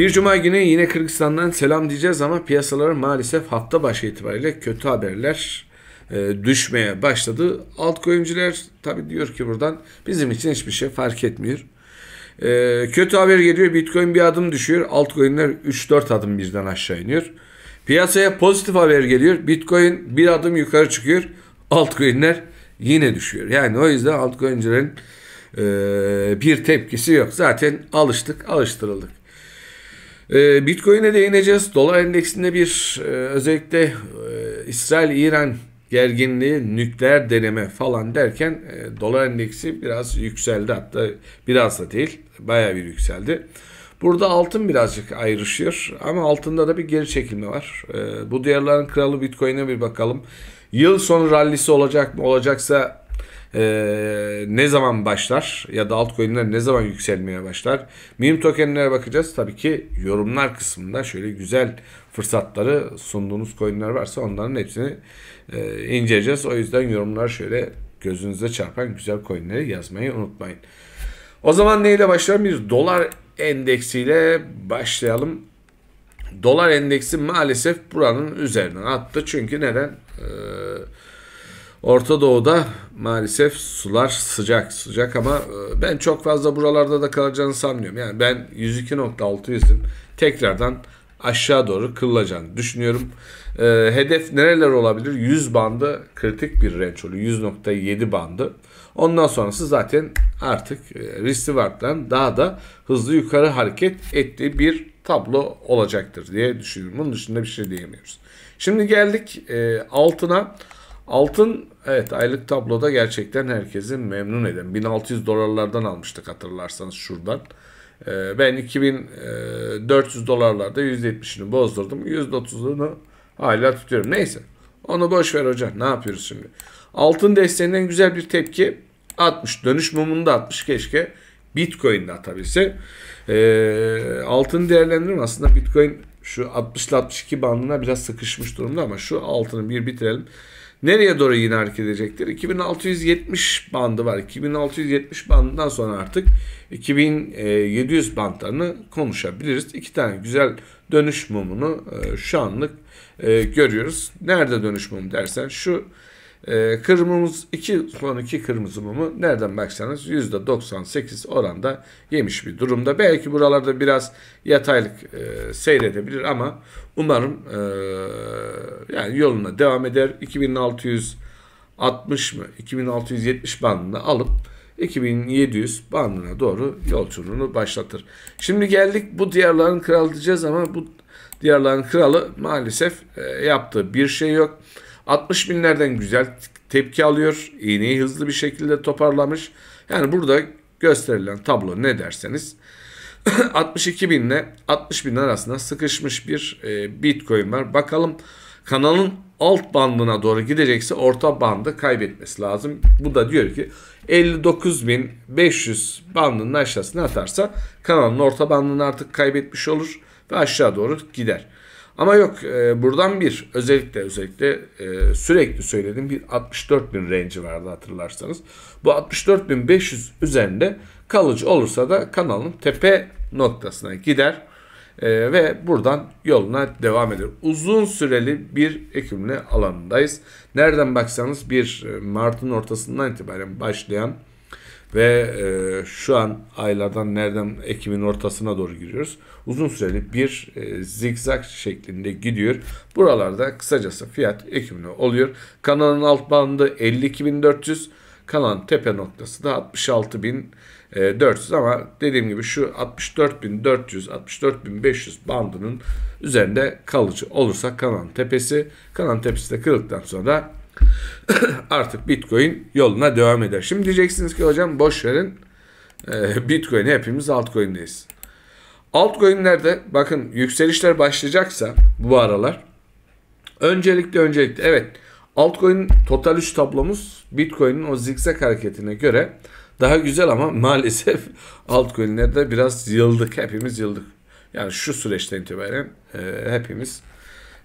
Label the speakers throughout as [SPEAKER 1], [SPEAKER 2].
[SPEAKER 1] Bir cuma günü yine Kırgızistan'dan selam diyeceğiz ama piyasalara maalesef hafta başı itibariyle kötü haberler e, düşmeye başladı. Altcoin'ciler tabii diyor ki buradan bizim için hiçbir şey fark etmiyor. E, kötü haber geliyor Bitcoin bir adım düşüyor. Altcoin'ler 3-4 adım birden aşağı iniyor. Piyasaya pozitif haber geliyor. Bitcoin bir adım yukarı çıkıyor. Altcoin'ler yine düşüyor. Yani o yüzden altcoin'cilerin e, bir tepkisi yok. Zaten alıştık, alıştırıldık. Ee, Bitcoin'e değineceğiz. Dolar endeksinde bir e, özellikle e, İsrail-İran gerginliği, nükleer deneme falan derken e, dolar endeksi biraz yükseldi. Hatta biraz da değil, baya bir yükseldi. Burada altın birazcık ayrışıyor ama altında da bir geri çekilme var. bu diyarların kralı Bitcoin'e bir bakalım. Yıl sonu rallisi olacak mı? Olacaksa e, ne zaman başlar ya da altcoin'ler ne zaman yükselmeye başlar? Meme tokenlere bakacağız. Tabii ki yorumlar kısmında şöyle güzel fırsatları sunduğunuz coin'ler varsa onların hepsini e, inceleyeceğiz. O yüzden yorumlar şöyle gözünüze çarpan güzel coin'leri yazmayı unutmayın. O zaman neyle başlayalım? Bir dolar endeksiyle başlayalım. Dolar endeksi maalesef buranın üzerinden attı. Çünkü neden? Ee, Orta Doğu'da maalesef sular sıcak sıcak ama e, ben çok fazla buralarda da kalacağını sanmıyorum. Yani ben 102.600'ün tekrardan aşağı doğru kırılacağını düşünüyorum. E, hedef nereler olabilir? 100 bandı kritik bir range oluyor. 100.7 bandı. Ondan sonrası zaten artık e, riskli daha da hızlı yukarı hareket ettiği bir tablo olacaktır diye düşünüyorum. Bunun dışında bir şey diyemiyoruz. Şimdi geldik e, Altına Altın evet aylık tabloda gerçekten herkesi memnun eden. 1600 dolarlardan almıştık hatırlarsanız şuradan. Ee, ben 2400 e, dolarlarda %70'ini bozdurdum. %30'unu hala tutuyorum. Neyse. Onu boş ver hocam. Ne yapıyoruz şimdi? Altın desteğinden güzel bir tepki atmış. Dönüş mumunu da atmış. Keşke Bitcoin'de atabilse. Ee, altın değerlendirim aslında Bitcoin şu 60 62 bandına biraz sıkışmış durumda ama şu altını bir bitirelim. Nereye doğru yine hareket edecektir? 2670 bandı var. 2670 bandından sonra artık 2700 bandlarını konuşabiliriz. İki tane güzel dönüş mumunu e, şu anlık e, görüyoruz. Nerede dönüş mumu dersen şu e, ee, kırmızı iki son iki kırmızı mumu nereden baksanız %98 oranda yemiş bir durumda. Belki buralarda biraz yataylık e, seyredebilir ama umarım e, yani yoluna devam eder. 2660 mı 2670 bandını alıp 2700 bandına doğru yolculuğunu başlatır. Şimdi geldik bu diyarların kralı diyeceğiz ama bu diyarların kralı maalesef e, yaptığı bir şey yok. 60 binlerden güzel tepki alıyor. İğneyi hızlı bir şekilde toparlamış. Yani burada gösterilen tablo ne derseniz 62 bin ile 60 bin arasında sıkışmış bir e, bitcoin var. Bakalım kanalın alt bandına doğru gidecekse orta bandı kaybetmesi lazım. Bu da diyor ki 59.500 bandının aşağısına atarsa kanalın orta bandını artık kaybetmiş olur ve aşağı doğru gider. Ama yok e, buradan bir özellikle özellikle e, sürekli söylediğim bir 64 bin range vardı hatırlarsanız. Bu 64 bin 500 üzerinde kalıcı olursa da kanalın tepe noktasına gider e, ve buradan yoluna devam eder. Uzun süreli bir ekimli alanındayız. Nereden baksanız bir e, Mart'ın ortasından itibaren başlayan ve e, şu an aylardan nereden Ekim'in ortasına doğru giriyoruz. Uzun süreli bir e, zigzag şeklinde gidiyor. Buralarda kısacası fiyat Ekim'de oluyor. Kanalın alt bandı 52.400. Kanalın tepe noktası da 66.400 e, ama dediğim gibi şu 64.400 64.500 bandının üzerinde kalıcı olursa kanalın tepesi. Kanalın tepesi de kırıldıktan sonra Artık Bitcoin yoluna devam eder. Şimdi diyeceksiniz ki hocam boş verin. E, hepimiz altcoin'deyiz. Altcoin'lerde bakın yükselişler başlayacaksa bu aralar öncelikle öncelikle evet altcoin total 3 tablomuz Bitcoin'in o zigzag hareketine göre daha güzel ama maalesef altcoin'lerde biraz yıldık. Hepimiz yıldık. Yani şu süreçten itibaren e, hepimiz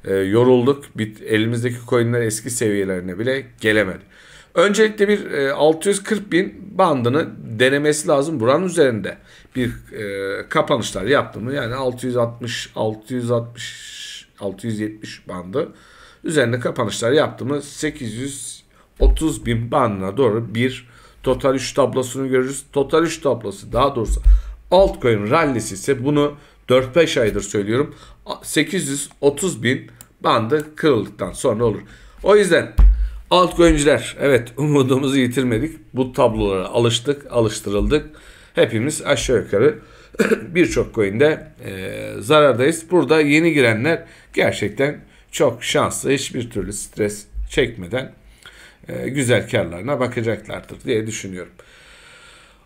[SPEAKER 1] e, yorulduk. Bit, elimizdeki coinler eski seviyelerine bile gelemedi. Öncelikle bir e, 640 bin bandını denemesi lazım. Buranın üzerinde bir e, kapanışlar yaptı mı? Yani 660, 660, 670 bandı üzerinde kapanışlar yaptı mı? 830 bin bandına doğru bir total 3 tablosunu görürüz. Total 3 tablosu daha doğrusu altcoin rallisi ise bunu 4-5 aydır söylüyorum 830 bin bandı kırıldıktan sonra olur. O yüzden alt altcoin'ciler evet umudumuzu yitirmedik. Bu tablolara alıştık, alıştırıldık. Hepimiz aşağı yukarı birçok coin'de e, zarardayız. Burada yeni girenler gerçekten çok şanslı. Hiçbir türlü stres çekmeden e, güzel karlarına bakacaklardır diye düşünüyorum.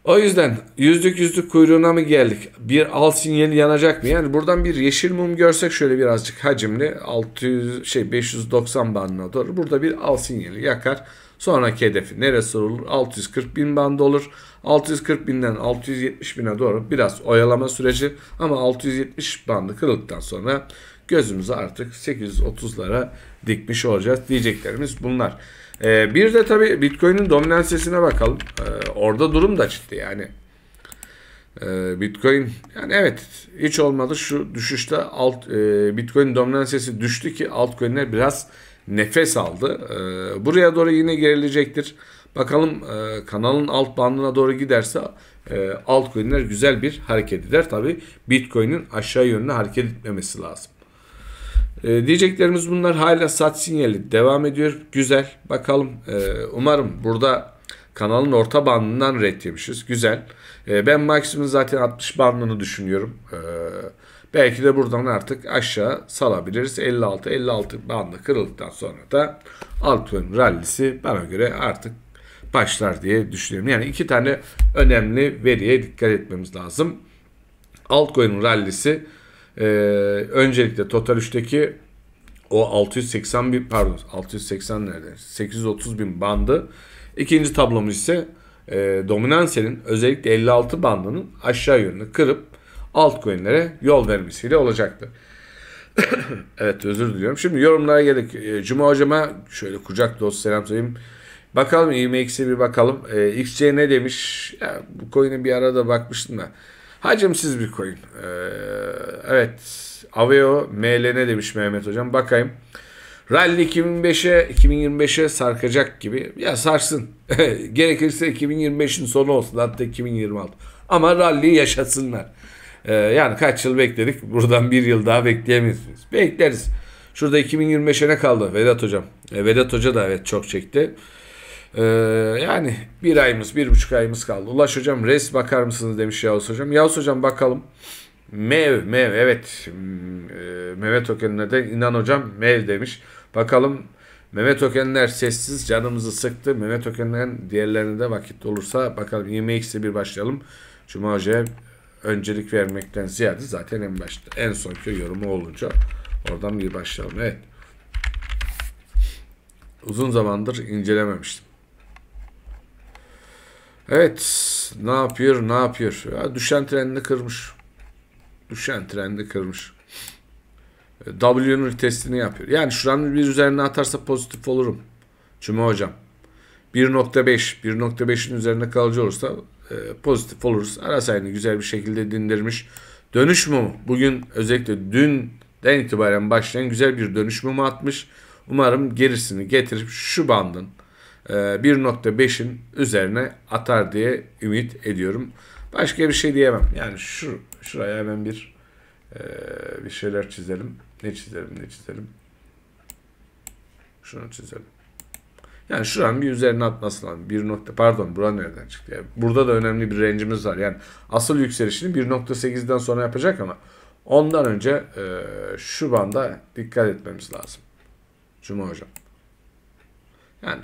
[SPEAKER 1] O yüzden yüzlük yüzlük kuyruğuna mı geldik? Bir al sinyali yanacak mı? Yani buradan bir yeşil mum görsek şöyle birazcık hacimli 600 şey 590 bandına doğru. Burada bir al sinyali yakar. Sonraki hedefi neresi olur? 640 bin bandı olur. 640 binden 670 bine doğru biraz oyalama süreci ama 670 bandı kırıldıktan sonra gözümüzü artık 830'lara dikmiş olacağız diyeceklerimiz bunlar. Ee, bir de tabii Bitcoin'in dominansesine bakalım. Ee, orada durum da ciddi yani. Ee, Bitcoin yani evet hiç olmadı şu düşüşte alt e, Bitcoin dominansesi düştü ki altcoin'ler biraz nefes aldı. Ee, buraya doğru yine gerilecektir. Bakalım e, kanalın alt bandına doğru giderse e, altcoin'ler güzel bir hareket eder. Tabi Bitcoin'in aşağı yönüne hareket etmemesi lazım. E, diyeceklerimiz bunlar hala sat sinyali devam ediyor. Güzel. Bakalım. E, umarım burada kanalın orta bandından red yemişiz. Güzel. E, ben maksimum zaten 60 bandını düşünüyorum. E, belki de buradan artık aşağı salabiliriz. 56-56 bandı kırıldıktan sonra da altcoin rallisi bana göre artık başlar diye düşünüyorum. Yani iki tane önemli veriye dikkat etmemiz lazım. Altcoin rallisi e, öncelikle Total 3'teki o 680 bin pardon 680 nerede 830 bin bandı. İkinci tablomuz ise e, dominansenin özellikle 56 bandının aşağı yönünü kırıp altcoin'lere yol vermesiyle olacaktır. evet özür diliyorum. Şimdi yorumlara gerek. E, Cuma hocama şöyle kucak dost selam söyleyeyim. Bakalım IMX'e bir bakalım. E, XC ne demiş? Ya, bu coin'e bir arada bakmıştım da. Hacimsiz bir coin. Ee, evet. Aveo ne demiş Mehmet Hocam. Bakayım. Rally 2025'e 2025'e sarkacak gibi. Ya sarsın. Gerekirse 2025'in sonu olsun. Hatta 2026. Ama rally yaşasınlar. Ee, yani kaç yıl bekledik. Buradan bir yıl daha bekleyemeyiz. Bekleriz. Şurada 2025'e ne kaldı? Vedat Hocam. E, Vedat Hoca da evet çok çekti. Ee, yani bir ayımız, bir buçuk ayımız kaldı. Ulaş hocam res bakar mısınız demiş Yavuz hocam. Yavuz hocam bakalım. Mev, mev evet. Hmm, e, Mehmet Öken'ine de inan hocam mev demiş. Bakalım Mehmet Ökenler sessiz canımızı sıktı. Mehmet Ökenler'in diğerlerine de vakit olursa bakalım 20x'e bir başlayalım. Cuma Hoca'ya öncelik vermekten ziyade zaten en başta en son sonki yorumu olunca oradan bir başlayalım. Evet. Uzun zamandır incelememiştim. Evet. Ne yapıyor? Ne yapıyor? Ya, düşen trenini kırmış. Düşen trenini kırmış. W'nun testini yapıyor. Yani şuranın bir üzerine atarsa pozitif olurum. Cuma hocam. 1.5 1.5'in üzerine kalıcı olursa e, pozitif oluruz. Arasayını güzel bir şekilde dindirmiş. Dönüş mü? Bugün özellikle dünden itibaren başlayan güzel bir dönüş mü atmış? Umarım gerisini getirip şu bandın 1.5'in ee, üzerine atar diye ümit ediyorum. Başka bir şey diyemem. Yani şu şuraya hemen bir e, bir şeyler çizelim. Ne çizelim ne çizelim. Şunu çizelim. Yani şuranın bir üzerine atması lazım. Bir nokta, pardon bura nereden çıktı? Yani burada da önemli bir rencimiz var. Yani asıl yükselişini 1.8'den sonra yapacak ama ondan önce e, şu banda dikkat etmemiz lazım. Cuma hocam. Yani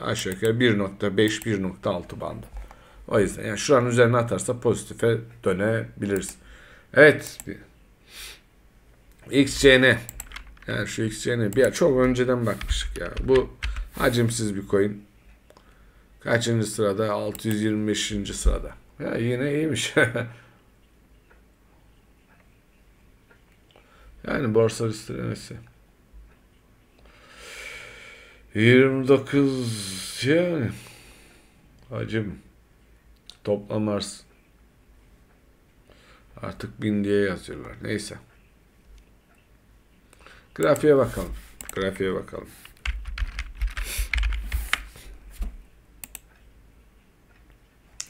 [SPEAKER 1] aşağı yukarı 1.5-1.6 bandı. O yüzden yani şuranın üzerine atarsa pozitife dönebiliriz. Evet. XCN. Yani şu XCN bir çok önceden bakmıştık ya. Bu hacimsiz bir coin. Kaçıncı sırada? 625. sırada. Ya yine iyiymiş. yani borsa listelemesi. 29 yani. Hacım. toplamars Artık bin diye yazıyorlar. Neyse. Grafiğe bakalım. Grafiğe bakalım.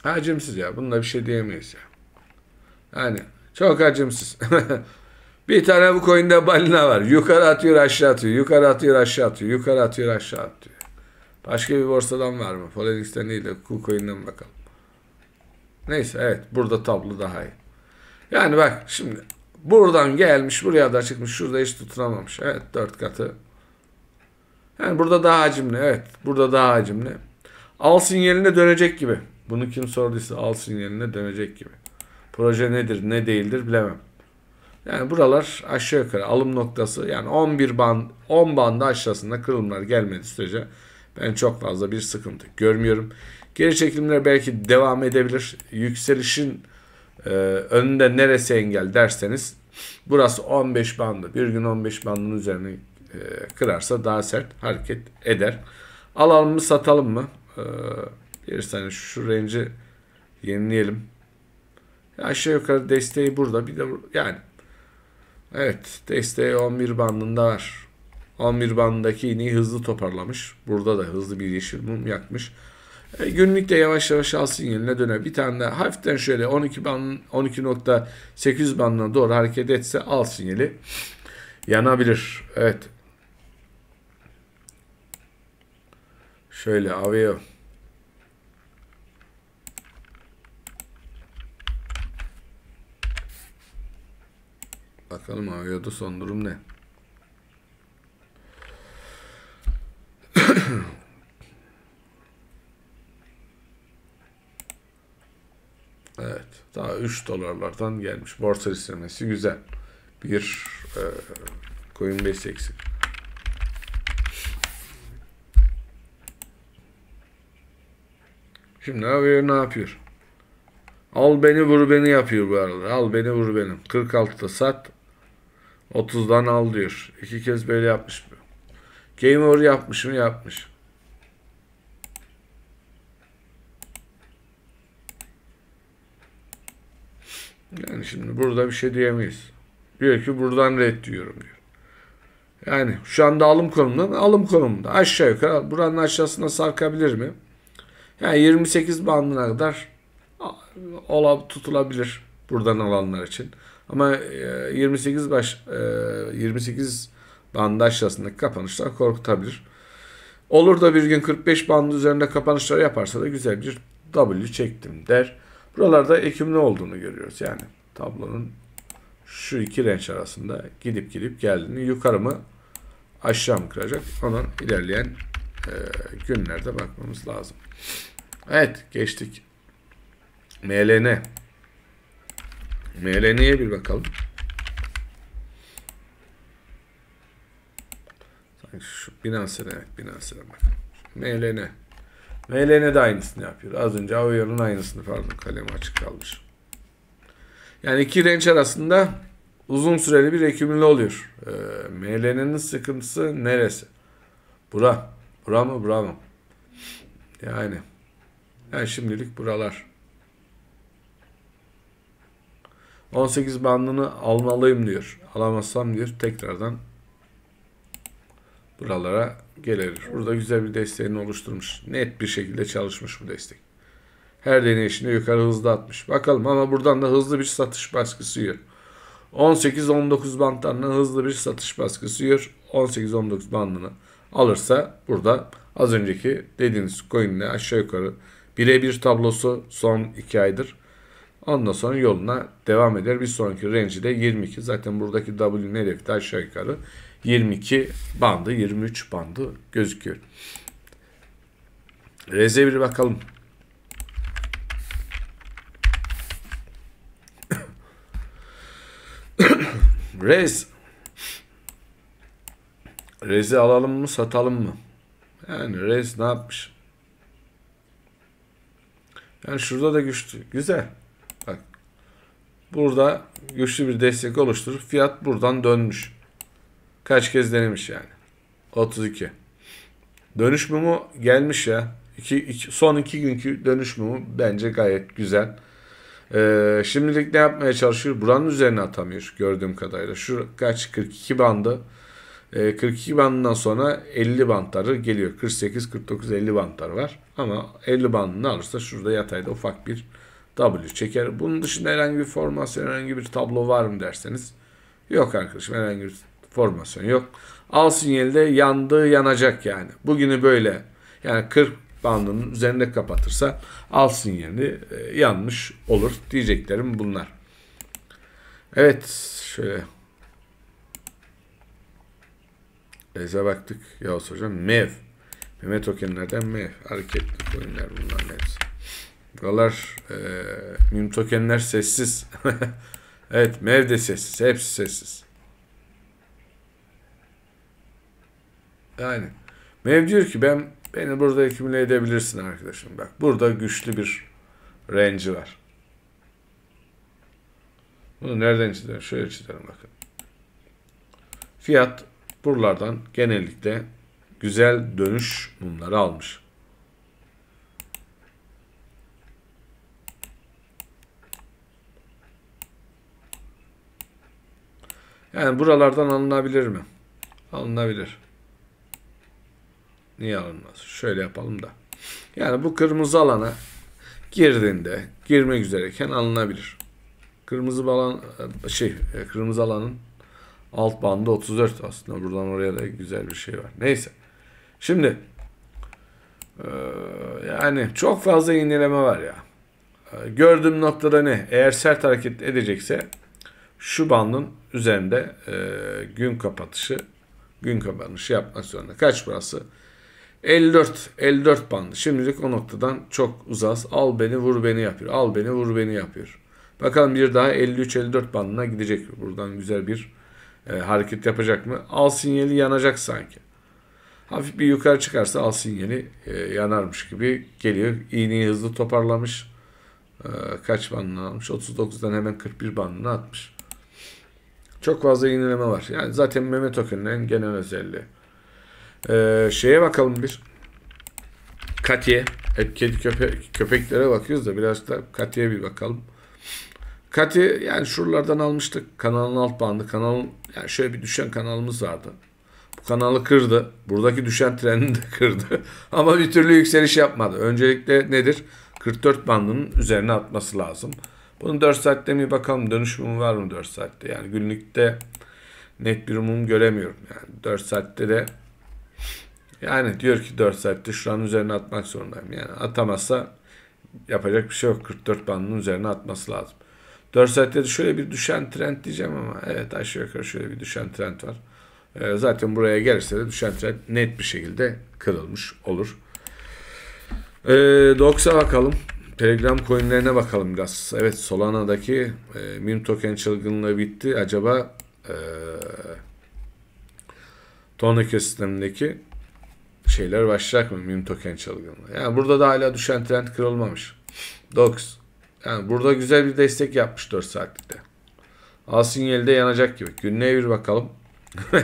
[SPEAKER 1] Acımsız ya. Bununla bir şey diyemeyiz ya. Yani çok acımsız. Bir tane bu koyunda balina var. Yukarı atıyor aşağı atıyor. Yukarı atıyor aşağı atıyor. Yukarı atıyor aşağı atıyor. Başka bir borsadan var mı? Polydix'ten değil de KuCoin'den bakalım. Neyse evet burada tablo daha iyi. Yani bak şimdi buradan gelmiş buraya da çıkmış şurada hiç tutunamamış. Evet dört katı. Yani burada daha hacimli evet burada daha hacimli. Al sinyaline dönecek gibi. Bunu kim sorduysa al sinyaline dönecek gibi. Proje nedir ne değildir bilemem. Yani buralar aşağı yukarı alım noktası yani 11 band 10 bandı aşağısında kırılımlar gelmedi sürece ben çok fazla bir sıkıntı görmüyorum. Geri çekimler belki devam edebilir. Yükselişin e, önünde neresi engel derseniz burası 15 bandı. Bir gün 15 bandının üzerine e, kırarsa daha sert hareket eder. Alalım mı satalım mı? E, bir saniye şu range'i yenileyelim. Aşağı yukarı desteği burada. Bir de yani Evet. Desteği 11 bandında var. 11 bandındaki iğneyi hızlı toparlamış. Burada da hızlı bir yeşil mum yakmış. E, günlük de yavaş yavaş al sinyaline döner. Bir tane de hafiften şöyle 12 band 12.8 bandına doğru hareket etse al sinyali yanabilir. Evet. Şöyle Aveo. Bakalım Avio'da son durum ne? evet. Daha 3 dolarlardan gelmiş. Borsa istemesi güzel. Bir e, Coinbase eksik. Şimdi Avio ne yapıyor? Al beni vur beni yapıyor bu arada. Al beni vur benim. 46'da sat. 30'dan al diyor. İki kez böyle yapmış mı? Game over yapmış mı? Yapmış. Yani şimdi burada bir şey diyemeyiz. Diyor ki buradan red diyorum diyor. Yani şu anda alım konumunda mı? Alım konumunda. Aşağı yukarı buranın aşağısına sarkabilir mi? Yani 28 bandına kadar ola tutulabilir buradan alanlar için. Ama 28 e, baş 28 e, bandı aşağısındaki kapanışlar korkutabilir. Olur da bir gün 45 bandı üzerinde kapanışlar yaparsa da güzel bir W çektim der. Buralarda ekim ne olduğunu görüyoruz. Yani tablonun şu iki renk arasında gidip gidip geldiğini yukarı mı aşağı mı kıracak? Onun ilerleyen e, günlerde bakmamız lazım. Evet geçtik. MLN MLN'ye bir bakalım. şu Binance'e evet Binance'e bakalım. MLN. MLN de aynısını yapıyor. Az önce Avio'nun aynısını pardon kalemi açık kalmış. Yani iki range arasında uzun süreli bir ekümüle oluyor. E, ee, MLN'nin sıkıntısı neresi? Bura. Bura mı? Bura mı? Yani. Yani şimdilik buralar. 18 bandını almalıyım diyor. Alamazsam diyor tekrardan buralara gelir. Burada güzel bir desteğini oluşturmuş. Net bir şekilde çalışmış bu destek. Her deneyişinde yukarı hızlı atmış. Bakalım ama buradan da hızlı bir satış baskısı yiyor. 18-19 bandlarına hızlı bir satış baskısı yiyor. 18-19 bandını alırsa burada az önceki dediğiniz coin'le aşağı yukarı birebir tablosu son 2 aydır Ondan sonra yoluna devam eder. Bir sonraki range'i de 22. Zaten buradaki W'nin hedefi de aşağı yukarı 22 bandı, 23 bandı gözüküyor. Reze bir bakalım. Rez. Rez'i alalım mı satalım mı? Yani Rez ne yapmış? Yani şurada da güçlü. Güzel. Burada güçlü bir destek oluşturur. Fiyat buradan dönmüş. Kaç kez denemiş yani. 32. Dönüş mumu gelmiş ya. İki, iki, son iki günkü dönüş mumu bence gayet güzel. Ee, şimdilik ne yapmaya çalışıyor? Buranın üzerine atamıyor gördüğüm kadarıyla. Şu kaç? 42 bandı. Ee, 42 bandından sonra 50 bandları geliyor. 48, 49, 50 bandlar var. Ama 50 bandını alırsa şurada yatayda ufak bir W çeker. Bunun dışında herhangi bir formasyon, herhangi bir tablo var mı derseniz yok arkadaşım herhangi bir formasyon yok. Al sinyali de yandığı yanacak yani. Bugünü böyle yani 40 bandının üzerinde kapatırsa al sinyali e, yanmış olur diyeceklerim bunlar. Evet şöyle Eze baktık. Yavuz hocam MEV. Mehmet tokenlerden MEV. Hareketli coinler bunlar hepsi. Buralar e, meme tokenler sessiz. evet mev de sessiz. Hepsi sessiz. Yani mev diyor ki ben beni burada ekümüle edebilirsin arkadaşım. Bak burada güçlü bir range var. Bunu nereden çizelim? Şöyle çizelim bakın. Fiyat buralardan genellikle güzel dönüş mumları almış. Yani buralardan alınabilir mi? Alınabilir. Niye alınmaz? Şöyle yapalım da. Yani bu kırmızı alana girdiğinde, girmek üzereyken alınabilir. Kırmızı alan şey, e, kırmızı alanın alt bandı 34 aslında. Buradan oraya da güzel bir şey var. Neyse. Şimdi e, yani çok fazla inceleme var ya. E, gördüğüm noktada ne? Eğer sert hareket edecekse şu bandın üzerinde e, gün kapatışı gün kapanışı yapmak zorunda. Kaç burası? 54. 54 bandı. Şimdilik o noktadan çok uzas. Al beni vur beni yapıyor. Al beni vur beni yapıyor. Bakalım bir daha 53-54 bandına gidecek. mi? Buradan güzel bir e, hareket yapacak mı? Al sinyali yanacak sanki. Hafif bir yukarı çıkarsa al sinyali e, yanarmış gibi geliyor. İğneyi hızlı toparlamış. E, kaç bandını almış? 39'dan hemen 41 bandını atmış. Çok fazla yenileme var. Yani zaten meme token'ın en genel özelliği. Ee, şeye bakalım bir. Katiye. Hep kedi köpek köpeklere bakıyoruz da biraz da Katiye bir bakalım. Kati yani şuralardan almıştık. Kanalın alt bandı. Kanalın yani şöyle bir düşen kanalımız vardı. Bu kanalı kırdı. Buradaki düşen treni de kırdı. Ama bir türlü yükseliş yapmadı. Öncelikle nedir? 44 bandının üzerine atması lazım. Bunun 4 saatte mi bakalım dönüş mumu var mı 4 saatte? Yani günlükte net bir mum göremiyorum. Yani 4 saatte de yani diyor ki 4 saatte şuranın üzerine atmak zorundayım. Yani atamazsa yapacak bir şey yok. 44 bandının üzerine atması lazım. 4 saatte de şöyle bir düşen trend diyeceğim ama evet aşağı yukarı şöyle bir düşen trend var. Ee, zaten buraya gelirse de düşen trend net bir şekilde kırılmış olur. E, ee, DOX'a bakalım. Telegram coinlerine bakalım biraz. Evet Solana'daki e, meme token çılgınlığı bitti. Acaba e, Tornike sistemindeki şeyler başlayacak mı? Meme token çılgınlığı. Yani burada da hala düşen trend kırılmamış. 9. Yani burada güzel bir destek yapmış 4 saatlikte. Al sinyali de yanacak gibi. Günlüğe bir bakalım.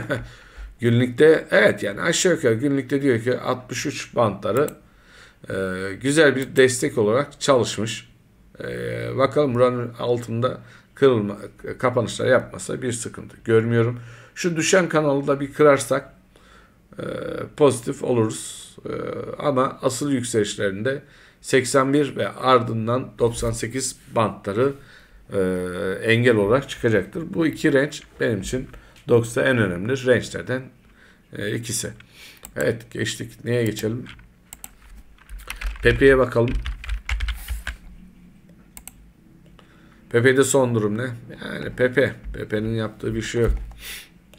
[SPEAKER 1] günlükte evet yani aşağı yukarı günlükte diyor ki 63 bantları ee, güzel bir destek olarak çalışmış. Ee, bakalım buranın altında kırılma, kapanışlar yapmasa bir sıkıntı görmüyorum. Şu düşen kanalı da bir kırarsak e, pozitif oluruz. Ee, ama asıl yükselişlerinde 81 ve ardından 98 bantları e, engel olarak çıkacaktır. Bu iki range benim için DOX'ta en önemli range'lerden e, ikisi. Evet geçtik. Neye geçelim? Pepe'ye bakalım. Pepe'de son durum ne? Yani Pepe. Pepe'nin yaptığı bir şey yok.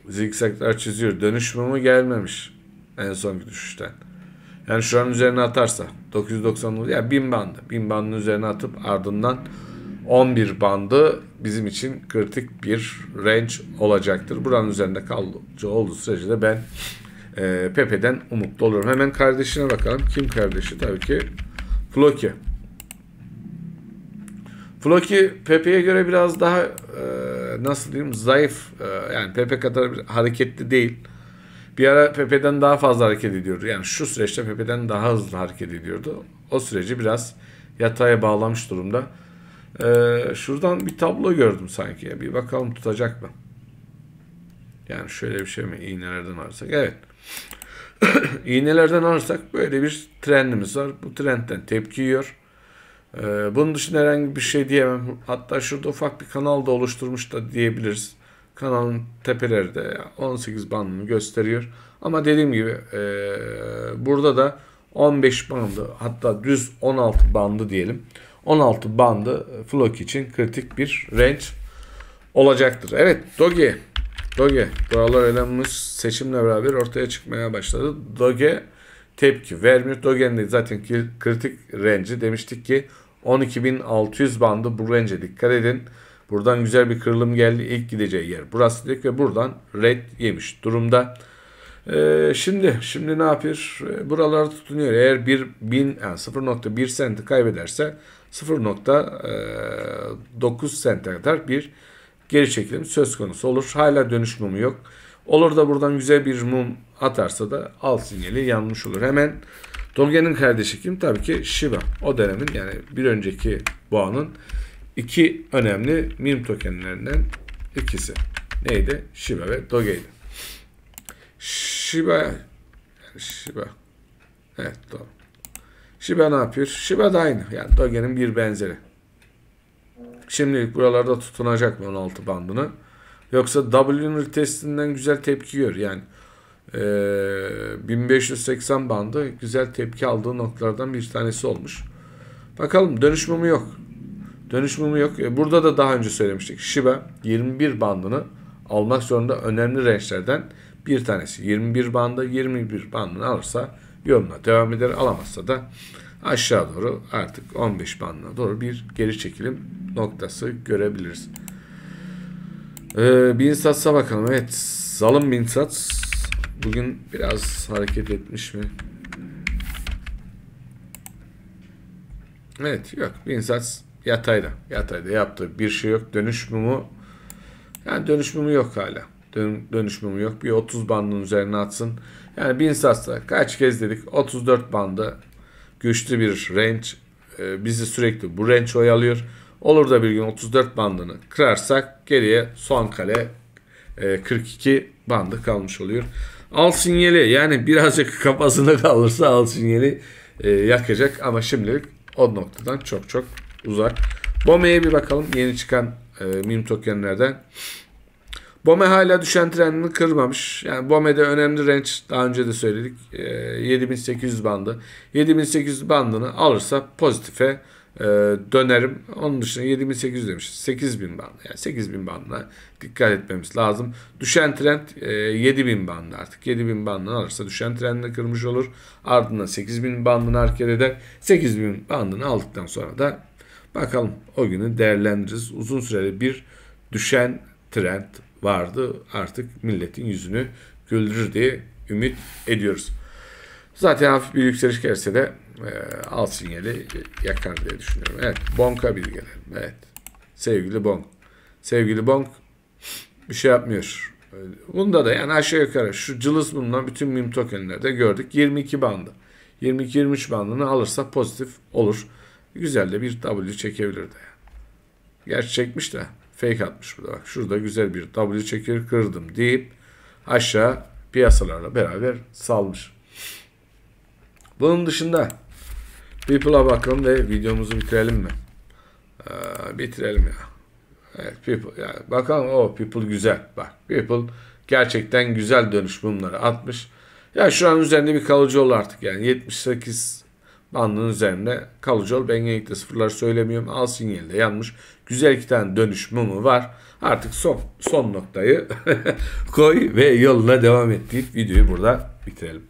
[SPEAKER 1] Zikzaklar çiziyor. Dönüş mumu gelmemiş. En son düşüşten. Yani şu an üzerine atarsa 990 ya yani 1000 bandı. 1000 bandın üzerine atıp ardından 11 bandı bizim için kritik bir range olacaktır. Buranın üzerinde kalıcı olduğu sürece de ben e, Pepe'den umutlu olurum. Hemen kardeşine bakalım. Kim kardeşi? Tabii ki Floki. Floki Pepe'ye göre biraz daha e, nasıl diyeyim zayıf e, yani Pepe kadar hareketli değil. Bir ara Pepe'den daha fazla hareket ediyordu. Yani şu süreçte Pepe'den daha hızlı hareket ediyordu. O süreci biraz yataya bağlamış durumda. Ee, şuradan bir tablo gördüm sanki. Bir bakalım tutacak mı? Yani şöyle bir şey mi? İğnelerden arsak. Evet. İğnelerden alırsak böyle bir trendimiz var. Bu trendten tepki yiyor. Ee, bunun dışında herhangi bir şey diyemem. Hatta şurada ufak bir kanal da oluşturmuş da diyebiliriz. Kanalın tepeleri de 18 bandını gösteriyor. Ama dediğim gibi e, burada da 15 bandı hatta düz 16 bandı diyelim. 16 bandı e, Flock için kritik bir range olacaktır. Evet Doge Doge buralar elenmiş seçimle beraber ortaya çıkmaya başladı. Doge tepki vermiyor. Doge'nin de zaten ki kritik renci demiştik ki 12.600 bandı bu rence dikkat edin. Buradan güzel bir kırılım geldi. İlk gideceği yer burası dedik ve buradan red yemiş durumda. Ee, şimdi şimdi ne yapıyor? Ee, buralar tutunuyor. Eğer 1 yani 0.1 senti kaybederse 0.9 e, sente kadar bir geri çekilim söz konusu olur. Hala dönüş mumu yok. Olur da buradan güzel bir mum atarsa da al sinyali yanmış olur. Hemen Doge'nin kardeşi kim? Tabii ki Shiba. O dönemin yani bir önceki boğanın iki önemli mim tokenlerinden ikisi. Neydi? Shiba ve Doge'ydi. Shiba Shiba Evet doğru. Shiba ne yapıyor? Shiba da aynı. Yani Doge'nin bir benzeri. Şimdilik buralarda tutunacak mı 16 bandını? Yoksa W'nun testinden güzel tepki gör. Yani e, 1580 bandı güzel tepki aldığı noktalardan bir tanesi olmuş. Bakalım dönüş mumu yok. Dönüş mumu yok. E, burada da daha önce söylemiştik. Shiba 21 bandını almak zorunda önemli rençlerden bir tanesi. 21 bandı 21 bandını alırsa yoluna devam eder. Alamazsa da aşağı doğru artık 15 bandına doğru bir geri çekilim noktası görebiliriz. Ee, Binsatsa bakalım. Evet. Zalım Binsat bugün biraz hareket etmiş mi? Evet yok. Binsat yatayda. Yatayda yaptı bir şey yok. Dönüş mü? yani dönüş mü yok hala. Dön, dönüş mü yok. Bir 30 bandın üzerine atsın. Yani Binsats'ta kaç kez dedik 34 bandı güçlü bir range e, bizi sürekli bu range oyalıyor. Olur da bir gün 34 bandını kırarsak geriye son kale 42 e, bandı kalmış oluyor. Al sinyali yani birazcık kafasında kalırsa al sinyali e, yakacak ama şimdilik o noktadan çok çok uzak. Bome'ye bir bakalım yeni çıkan e, meme tokenlerden. Bome hala düşen trendini kırmamış. Yani Bome'de önemli range daha önce de söyledik. E, 7800 bandı. 7800 bandını alırsa pozitife e, dönerim. Onun dışında 7800 demiş. 8000 bandı. Yani 8000 bandına dikkat etmemiz lazım. Düşen trend e, 7000 bandı artık. 7000 bandını alırsa düşen trendini kırmış olur. Ardından 8000 bandını hareket eder. 8000 bandını aldıktan sonra da bakalım o günü değerlendiririz. Uzun süreli bir düşen trend vardı. Artık milletin yüzünü güldürür diye ümit ediyoruz. Zaten hafif bir yükseliş gelse de e, al sinyali yakar diye düşünüyorum. Evet, Bonk'a bilgiler. Evet. Sevgili Bonk. Sevgili Bonk bir şey yapmıyor. Bunda da yani aşağı yukarı şu cılız bulunan bütün mim tokenlerde gördük. 22 bandı. 22-23 bandını alırsa pozitif olur. Güzel de bir W çekebilirdi. Gerçi çekmiş de. Fake atmış burada. Bak şurada güzel bir W çekir kırdım deyip aşağı piyasalarla beraber salmış. Bunun dışında People'a bakalım ve videomuzu bitirelim mi? Ee, bitirelim ya. Evet, people, yani bakalım o people güzel. Bak people gerçekten güzel dönüş bunları atmış. Ya şu an üzerinde bir kalıcı ol artık yani 78 bandının üzerinde kalıcı ol. Ben genellikle sıfırlar söylemiyorum. Al sinyali de yanmış. Güzel iki tane dönüş var. Artık son, son noktayı koy ve yoluna devam et deyip videoyu burada bitirelim.